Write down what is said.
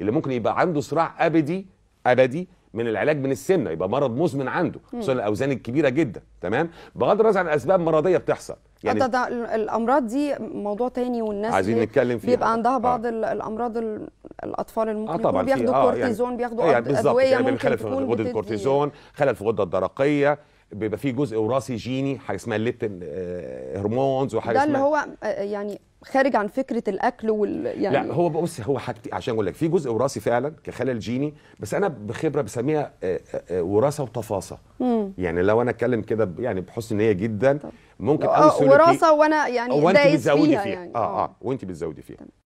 اللي ممكن يبقى عنده صراع ابدي ابدي من العلاج من السمنه يبقى مرض مزمن عنده خصوصا الاوزان الكبيره جدا تمام بغض النظر عن اسباب مرضيه بتحصل آه، يعني ده, ده الامراض دي موضوع تاني والناس عايزين نتكلم فيها بيبقى عندها آه. بعض آه. الامراض الاطفال اللي آه، ممكن آه بياخدوا يعني آه كورتيزون يعني بياخدوا يعني ادويه يعني ممكن خلل في غده الكورتيزون خلل في الغده الدرقيه بيبقى فيه جزء وراثي جيني حاجه اسمها الليبتين آه، هرمونز وحاجه ده اللي هو آه، يعني خارج عن فكره الاكل وال يعني لا هو بص هو حاجتي عشان اقول لك في جزء وراثي فعلا كخلل جيني بس انا بخبره بسميها آه، وراثه وتفاصه يعني لو انا اتكلم كده يعني بحسن نيه جدا ممكن اه إيه؟ وراثه وانا يعني دايس فيها, فيها يعني. اه اه وانت بتزودي فيها